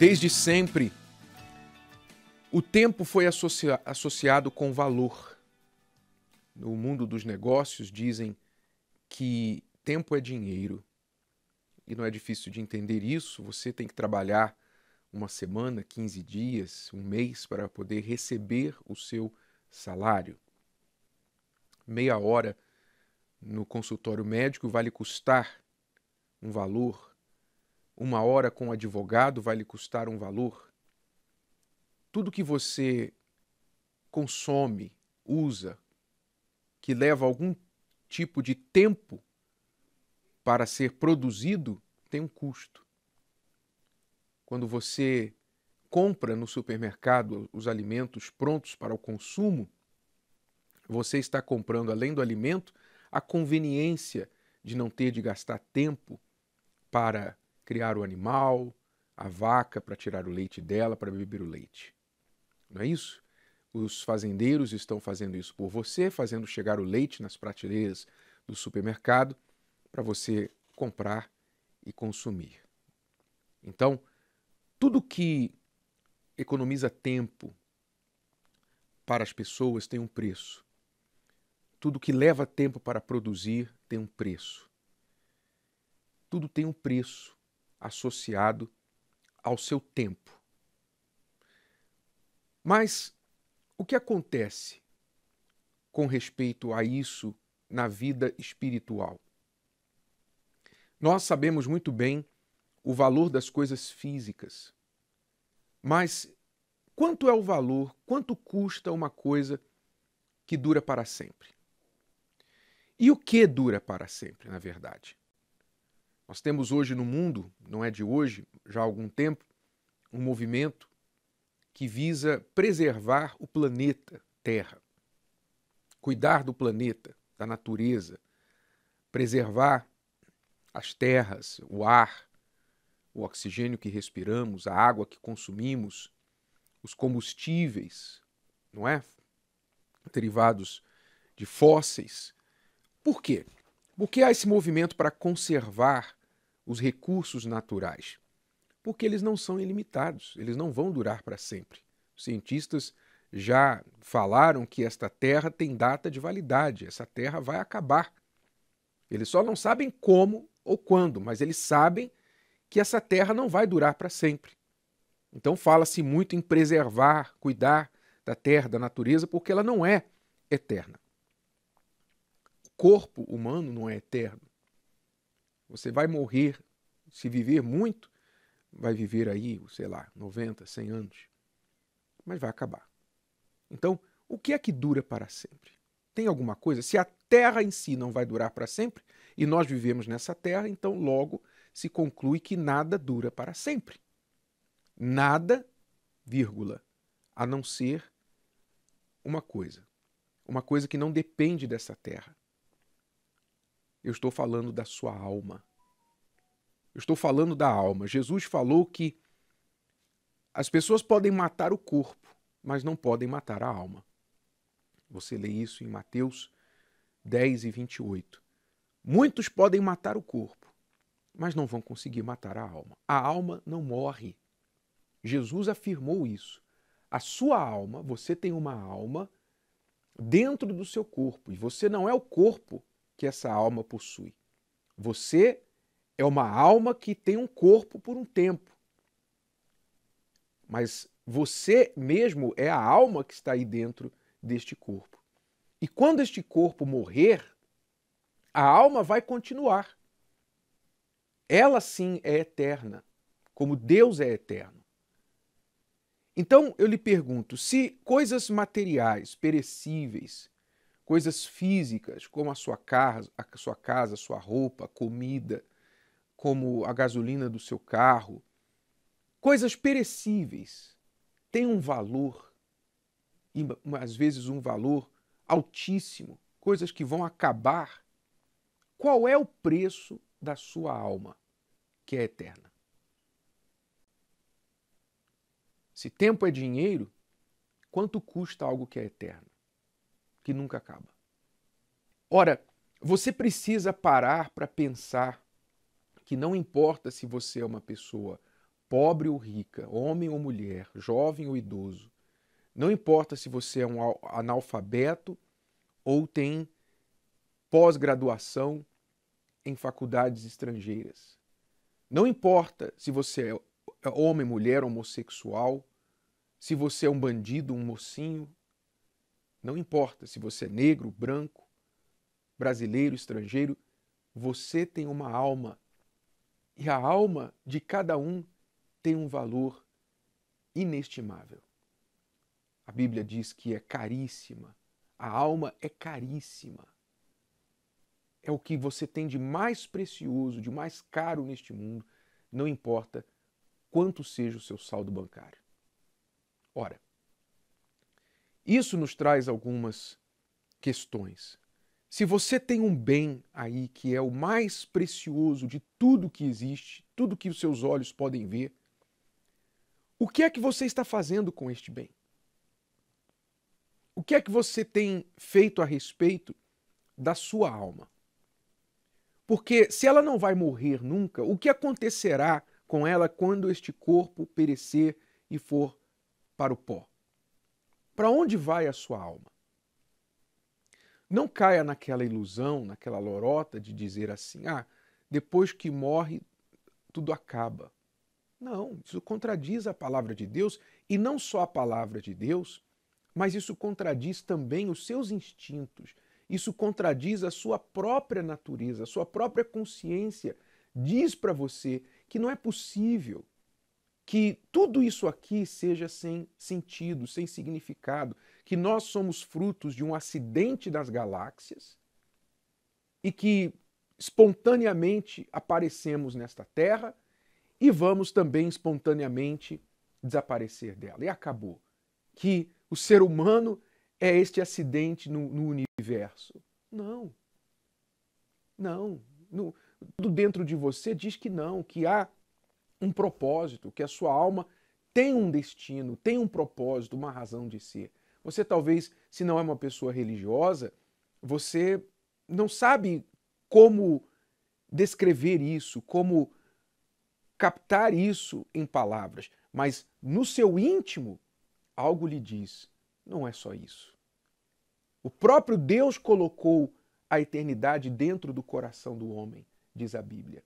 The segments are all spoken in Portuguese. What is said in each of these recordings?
Desde sempre, o tempo foi associa associado com valor. No mundo dos negócios, dizem que tempo é dinheiro. E não é difícil de entender isso. Você tem que trabalhar uma semana, 15 dias, um mês para poder receber o seu salário. Meia hora no consultório médico vale custar um valor uma hora com um advogado vai lhe custar um valor? Tudo que você consome, usa, que leva algum tipo de tempo para ser produzido, tem um custo. Quando você compra no supermercado os alimentos prontos para o consumo, você está comprando, além do alimento, a conveniência de não ter de gastar tempo para criar o animal, a vaca para tirar o leite dela para beber o leite. Não é isso? Os fazendeiros estão fazendo isso por você, fazendo chegar o leite nas prateleiras do supermercado para você comprar e consumir. Então, tudo que economiza tempo para as pessoas tem um preço. Tudo que leva tempo para produzir tem um preço. Tudo tem um preço associado ao seu tempo. Mas o que acontece com respeito a isso na vida espiritual? Nós sabemos muito bem o valor das coisas físicas, mas quanto é o valor, quanto custa uma coisa que dura para sempre? E o que dura para sempre, na verdade? Nós temos hoje no mundo, não é de hoje, já há algum tempo, um movimento que visa preservar o planeta Terra, cuidar do planeta, da natureza, preservar as terras, o ar, o oxigênio que respiramos, a água que consumimos, os combustíveis, não é? Derivados de fósseis. Por quê? Porque há esse movimento para conservar os recursos naturais, porque eles não são ilimitados, eles não vão durar para sempre. Os cientistas já falaram que esta terra tem data de validade, essa terra vai acabar. Eles só não sabem como ou quando, mas eles sabem que essa terra não vai durar para sempre. Então fala-se muito em preservar, cuidar da terra, da natureza, porque ela não é eterna. O corpo humano não é eterno. Você vai morrer, se viver muito, vai viver aí, sei lá, 90, 100 anos, mas vai acabar. Então, o que é que dura para sempre? Tem alguma coisa? Se a Terra em si não vai durar para sempre, e nós vivemos nessa Terra, então logo se conclui que nada dura para sempre. Nada, vírgula, a não ser uma coisa. Uma coisa que não depende dessa Terra. Eu estou falando da sua alma. Eu estou falando da alma. Jesus falou que as pessoas podem matar o corpo, mas não podem matar a alma. Você lê isso em Mateus 10 e 28. Muitos podem matar o corpo, mas não vão conseguir matar a alma. A alma não morre. Jesus afirmou isso. A sua alma, você tem uma alma dentro do seu corpo, e você não é o corpo, que essa alma possui. Você é uma alma que tem um corpo por um tempo. Mas você mesmo é a alma que está aí dentro deste corpo. E quando este corpo morrer, a alma vai continuar. Ela sim é eterna, como Deus é eterno. Então eu lhe pergunto: se coisas materiais, perecíveis, coisas físicas, como a sua casa, a sua casa, sua roupa, comida, como a gasolina do seu carro, coisas perecíveis têm um valor e às vezes um valor altíssimo, coisas que vão acabar. Qual é o preço da sua alma, que é eterna? Se tempo é dinheiro, quanto custa algo que é eterno? que nunca acaba. Ora, você precisa parar para pensar que não importa se você é uma pessoa pobre ou rica, homem ou mulher, jovem ou idoso, não importa se você é um analfabeto ou tem pós-graduação em faculdades estrangeiras. Não importa se você é, é homem, mulher, homossexual, se você é um bandido, um mocinho, não importa se você é negro, branco, brasileiro, estrangeiro, você tem uma alma. E a alma de cada um tem um valor inestimável. A Bíblia diz que é caríssima. A alma é caríssima. É o que você tem de mais precioso, de mais caro neste mundo, não importa quanto seja o seu saldo bancário. Ora, isso nos traz algumas questões. Se você tem um bem aí que é o mais precioso de tudo que existe, tudo que os seus olhos podem ver, o que é que você está fazendo com este bem? O que é que você tem feito a respeito da sua alma? Porque se ela não vai morrer nunca, o que acontecerá com ela quando este corpo perecer e for para o pó? Para onde vai a sua alma? Não caia naquela ilusão, naquela lorota de dizer assim: ah, depois que morre, tudo acaba. Não, isso contradiz a palavra de Deus e não só a palavra de Deus, mas isso contradiz também os seus instintos, isso contradiz a sua própria natureza, a sua própria consciência. Diz para você que não é possível que tudo isso aqui seja sem sentido, sem significado, que nós somos frutos de um acidente das galáxias e que espontaneamente aparecemos nesta terra e vamos também espontaneamente desaparecer dela. E acabou. Que o ser humano é este acidente no, no universo. Não. Não. No, tudo dentro de você diz que não, que há um propósito, que a sua alma tem um destino, tem um propósito, uma razão de ser. Você talvez, se não é uma pessoa religiosa, você não sabe como descrever isso, como captar isso em palavras, mas no seu íntimo algo lhe diz: não é só isso. O próprio Deus colocou a eternidade dentro do coração do homem, diz a Bíblia.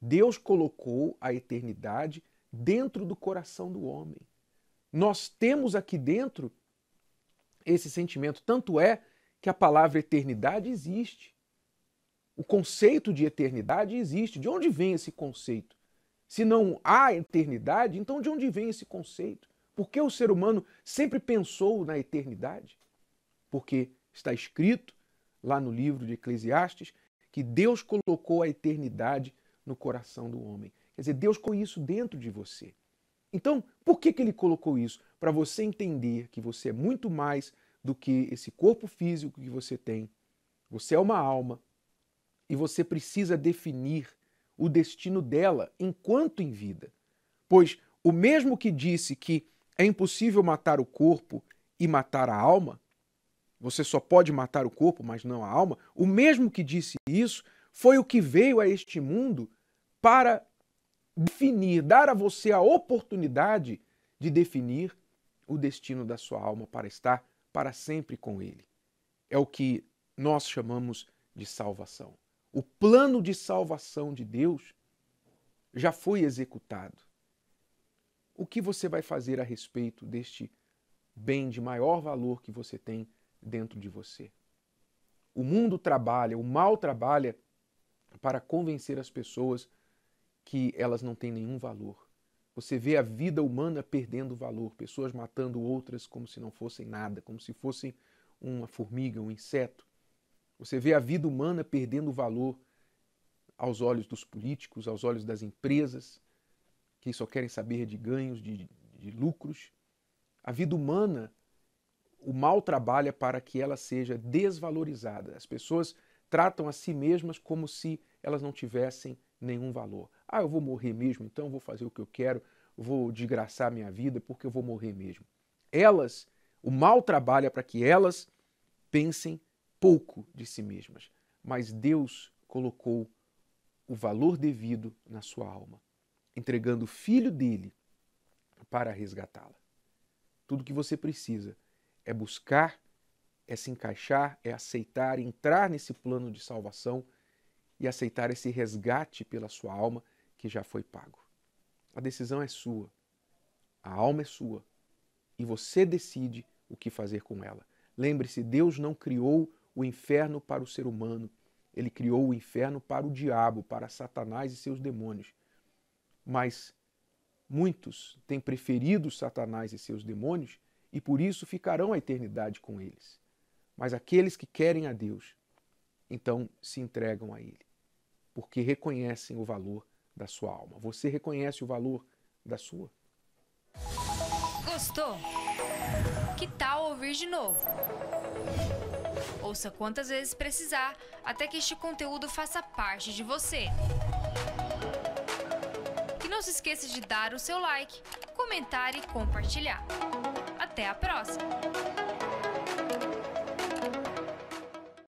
Deus colocou a eternidade dentro do coração do homem. Nós temos aqui dentro esse sentimento, tanto é que a palavra eternidade existe. O conceito de eternidade existe. De onde vem esse conceito? Se não há eternidade, então de onde vem esse conceito? Por que o ser humano sempre pensou na eternidade? Porque está escrito lá no livro de Eclesiastes que Deus colocou a eternidade no coração do homem. Quer dizer, Deus colocou isso dentro de você. Então, por que, que ele colocou isso? Para você entender que você é muito mais do que esse corpo físico que você tem. Você é uma alma e você precisa definir o destino dela enquanto em vida. Pois o mesmo que disse que é impossível matar o corpo e matar a alma, você só pode matar o corpo, mas não a alma, o mesmo que disse isso foi o que veio a este mundo para definir, dar a você a oportunidade de definir o destino da sua alma para estar para sempre com Ele. É o que nós chamamos de salvação. O plano de salvação de Deus já foi executado. O que você vai fazer a respeito deste bem de maior valor que você tem dentro de você? O mundo trabalha, o mal trabalha para convencer as pessoas que elas não têm nenhum valor. Você vê a vida humana perdendo valor, pessoas matando outras como se não fossem nada, como se fossem uma formiga, um inseto. Você vê a vida humana perdendo valor aos olhos dos políticos, aos olhos das empresas, que só querem saber de ganhos, de, de lucros. A vida humana, o mal trabalha para que ela seja desvalorizada. As pessoas tratam a si mesmas como se elas não tivessem nenhum valor. Ah, eu vou morrer mesmo, então vou fazer o que eu quero, vou desgraçar minha vida porque eu vou morrer mesmo. Elas, o mal trabalha para que elas pensem pouco de si mesmas, mas Deus colocou o valor devido na sua alma, entregando o filho dele para resgatá-la. Tudo que você precisa é buscar, é se encaixar, é aceitar, entrar nesse plano de salvação e aceitar esse resgate pela sua alma que já foi pago. A decisão é sua. A alma é sua. E você decide o que fazer com ela. Lembre-se: Deus não criou o inferno para o ser humano. Ele criou o inferno para o diabo, para Satanás e seus demônios. Mas muitos têm preferido Satanás e seus demônios e por isso ficarão a eternidade com eles. Mas aqueles que querem a Deus, então se entregam a Ele, porque reconhecem o valor da sua alma. Você reconhece o valor da sua. Gostou? Que tal ouvir de novo? Ouça quantas vezes precisar até que este conteúdo faça parte de você. E não se esqueça de dar o seu like, comentar e compartilhar. Até a próxima!